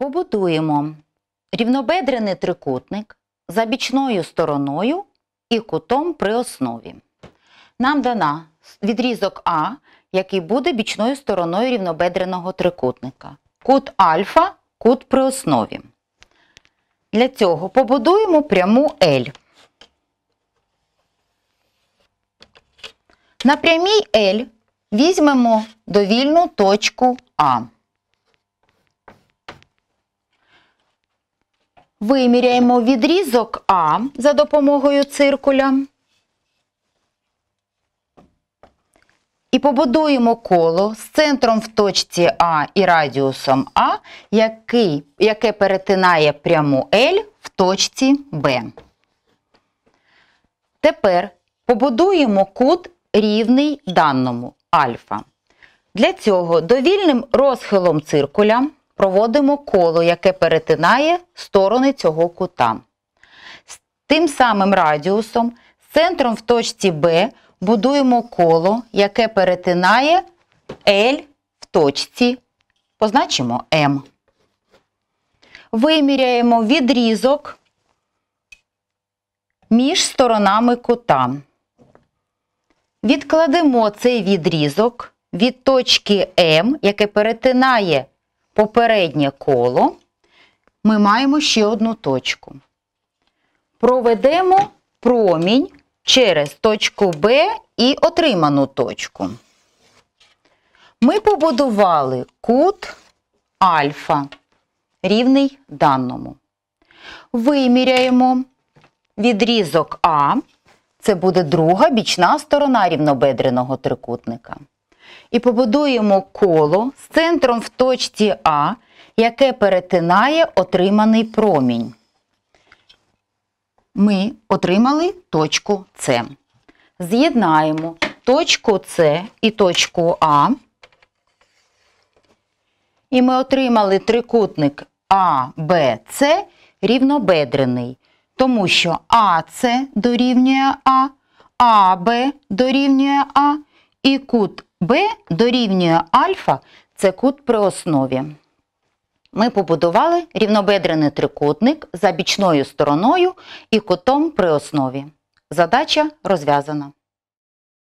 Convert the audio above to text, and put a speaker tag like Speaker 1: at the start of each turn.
Speaker 1: Побудуємо рівнобедрений трикутник за бічною стороною і кутом при основі. Нам дана відрізок А, який буде бічною стороною рівнобедреного трикутника. Кут альфа, кут при основі. Для цього побудуємо пряму L. На прямій L візьмемо довільну точку А. Виміряємо відрізок А за допомогою циркуля. І побудуємо коло з центром в точці А і радіусом А, який, яке перетинає пряму L в точці Б. Тепер побудуємо кут рівний даному альфа. Для цього довільним розхилом циркуля проводимо коло, яке перетинає сторони цього кута. З тим самим радіусом центром в точці Б будуємо коло, яке перетинає L в точці. Позначимо М. Виміряємо відрізок між сторонами кута. Відкладемо цей відрізок від точки М, яке перетинає попереднє коло, ми маємо ще одну точку. Проведемо промінь через точку Б і отриману точку. Ми побудували кут альфа, рівний даному. Виміряємо відрізок А. Це буде друга бічна сторона рівнобедреного трикутника і побудуємо коло з центром в точці А, яке перетинає отриманий промінь. Ми отримали точку С. З'єднаємо точку С і точку А. І ми отримали трикутник АБЦ рівнобедрений, тому що АС дорівнює А, АБ дорівнює А і кут Б дорівнює альфа це кут при основі. Ми побудували рівнобедрений трикутник за бічною стороною і кутом при основі. Задача розв'язана.